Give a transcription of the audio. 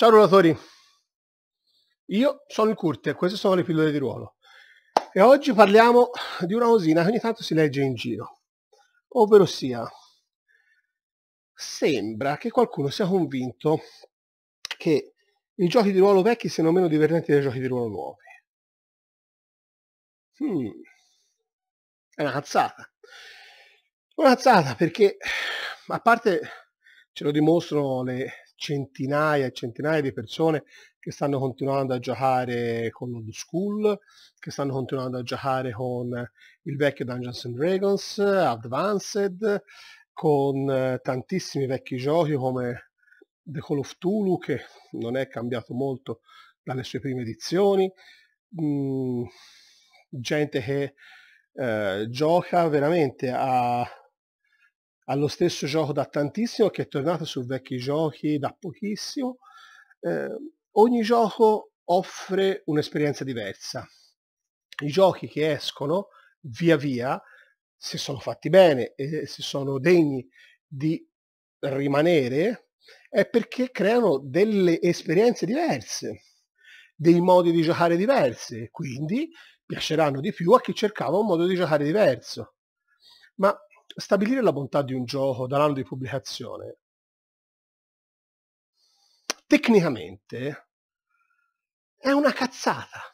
Ciao ruolatori, io sono il Curte e queste sono le pillole di ruolo e oggi parliamo di una cosina che ogni tanto si legge in giro, ovvero sia sembra che qualcuno sia convinto che i giochi di ruolo vecchi siano meno divertenti dei giochi di ruolo nuovi. Hmm. È una cazzata. Una cazzata perché, a parte ce lo dimostrano le centinaia e centinaia di persone che stanno continuando a giocare con l'old school, che stanno continuando a giocare con il vecchio Dungeons and Dragons, Advanced, con eh, tantissimi vecchi giochi come The Call of Tulu che non è cambiato molto dalle sue prime edizioni, mh, mm, gente che eh, gioca veramente a allo stesso gioco da tantissimo, che è tornato su vecchi giochi da pochissimo. Eh, ogni gioco offre un'esperienza diversa. I giochi che escono via via, se sono fatti bene e se sono degni di rimanere, è perché creano delle esperienze diverse, dei modi di giocare diversi, quindi piaceranno di più a chi cercava un modo di giocare diverso. Ma stabilire la bontà di un gioco dall'anno di pubblicazione, tecnicamente, è una cazzata